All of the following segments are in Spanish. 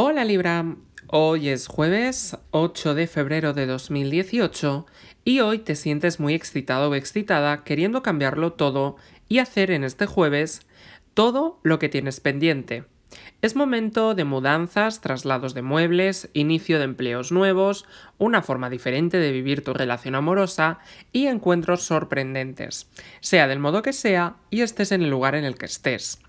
Hola Libra, hoy es jueves 8 de febrero de 2018 y hoy te sientes muy excitado o excitada queriendo cambiarlo todo y hacer en este jueves todo lo que tienes pendiente. Es momento de mudanzas, traslados de muebles, inicio de empleos nuevos, una forma diferente de vivir tu relación amorosa y encuentros sorprendentes, sea del modo que sea y estés en el lugar en el que estés.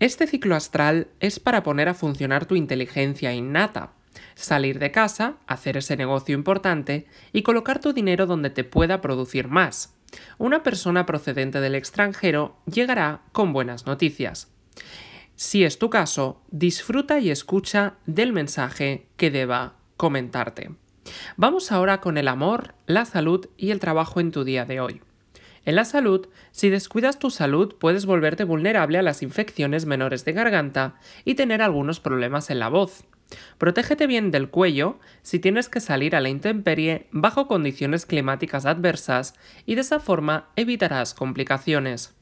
Este ciclo astral es para poner a funcionar tu inteligencia innata, salir de casa, hacer ese negocio importante y colocar tu dinero donde te pueda producir más. Una persona procedente del extranjero llegará con buenas noticias. Si es tu caso, disfruta y escucha del mensaje que deba comentarte. Vamos ahora con el amor, la salud y el trabajo en tu día de hoy. En la salud, si descuidas tu salud puedes volverte vulnerable a las infecciones menores de garganta y tener algunos problemas en la voz. Protégete bien del cuello si tienes que salir a la intemperie bajo condiciones climáticas adversas y de esa forma evitarás complicaciones.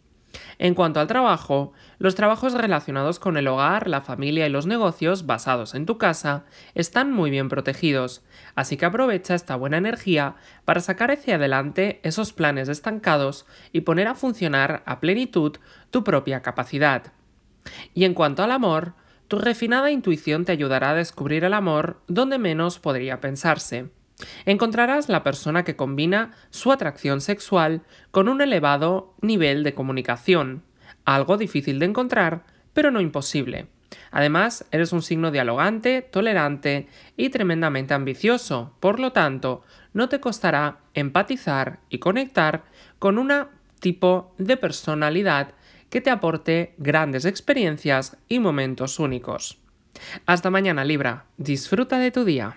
En cuanto al trabajo, los trabajos relacionados con el hogar, la familia y los negocios basados en tu casa están muy bien protegidos, así que aprovecha esta buena energía para sacar hacia adelante esos planes estancados y poner a funcionar a plenitud tu propia capacidad. Y en cuanto al amor, tu refinada intuición te ayudará a descubrir el amor donde menos podría pensarse. Encontrarás la persona que combina su atracción sexual con un elevado nivel de comunicación, algo difícil de encontrar, pero no imposible. Además, eres un signo dialogante, tolerante y tremendamente ambicioso, por lo tanto, no te costará empatizar y conectar con un tipo de personalidad que te aporte grandes experiencias y momentos únicos. Hasta mañana Libra, disfruta de tu día.